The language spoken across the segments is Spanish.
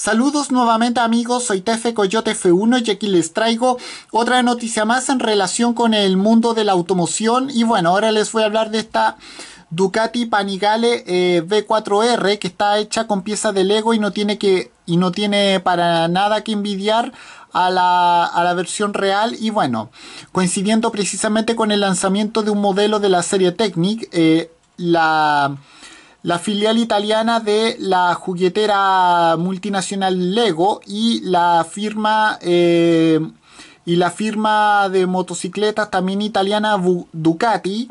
Saludos nuevamente amigos, soy Tefe Coyote F1 y aquí les traigo otra noticia más en relación con el mundo de la automoción y bueno, ahora les voy a hablar de esta Ducati Panigale V4R eh, que está hecha con piezas de Lego y no tiene que y no tiene para nada que envidiar a la, versión real y bueno, coincidiendo precisamente con el lanzamiento de un modelo de la serie Technic, eh, la la filial italiana de la juguetera multinacional Lego y la firma eh, y la firma de motocicletas también italiana Ducati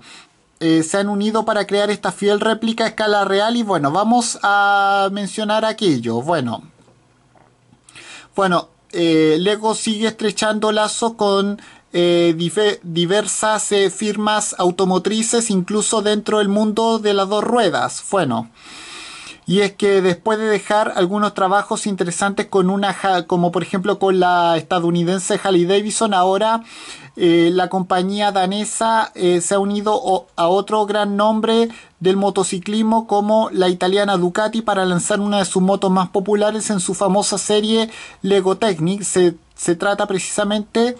eh, se han unido para crear esta fiel réplica a escala real y bueno, vamos a mencionar aquello. Bueno, bueno eh, Lego sigue estrechando lazos con eh, diversas eh, firmas automotrices, incluso dentro del mundo de las dos ruedas. Bueno, y es que después de dejar algunos trabajos interesantes con una, como por ejemplo con la estadounidense Harley Davidson, ahora eh, la compañía danesa se ha unido a otro gran nombre del motociclismo como la italiana Ducati para lanzar una de sus motos más populares en su famosa serie Lego Technic. Se, se trata precisamente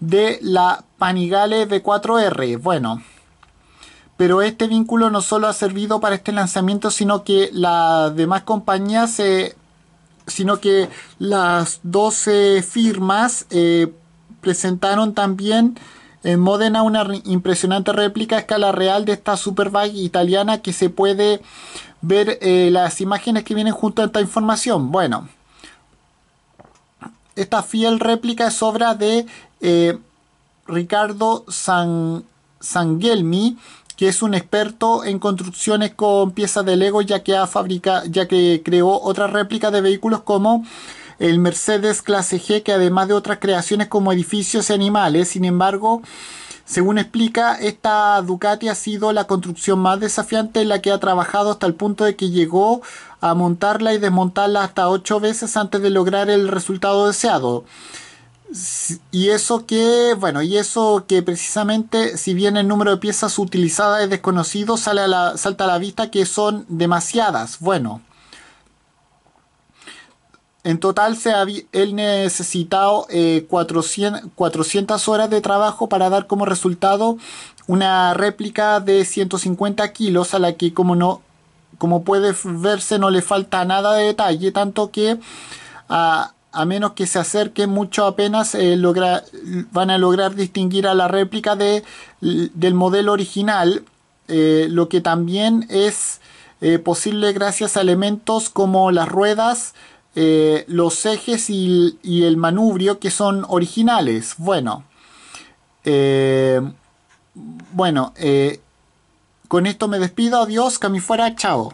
de la Panigale V4R. Bueno, pero este vínculo no solo ha servido para este lanzamiento, sino que las demás compañías, eh, sino que las 12 firmas eh, presentaron también en Modena una impresionante réplica a escala real de esta Superbike italiana que se puede ver eh, las imágenes que vienen junto a esta información. Bueno esta fiel réplica es obra de eh, Ricardo San, que es un experto en construcciones con piezas de Lego, ya que, ha fabrica, ya que creó otras réplicas de vehículos como el Mercedes Clase G, que además de otras creaciones como edificios y animales, sin embargo, según explica, esta Ducati ha sido la construcción más desafiante en la que ha trabajado hasta el punto de que llegó a montarla y desmontarla hasta ocho veces antes de lograr el resultado deseado. Y eso que, bueno, y eso que precisamente, si bien el número de piezas utilizadas es desconocido, sale a salta a la vista que son demasiadas. Bueno, en total, se ha él necesitado 400, eh, horas de trabajo para dar como resultado una réplica de 150 kilos a la que, como, no, como puede verse, no le falta nada de detalle, tanto que a, menos que se acerque mucho apenas eh, van a lograr distinguir a la réplica de, del modelo original, eh, lo que también es posible gracias a elementos como las ruedas, eh, los ejes y, el manubrio que son originales. Bueno, eh, bueno, eh, con esto me despido, adiós, que fuera, chao.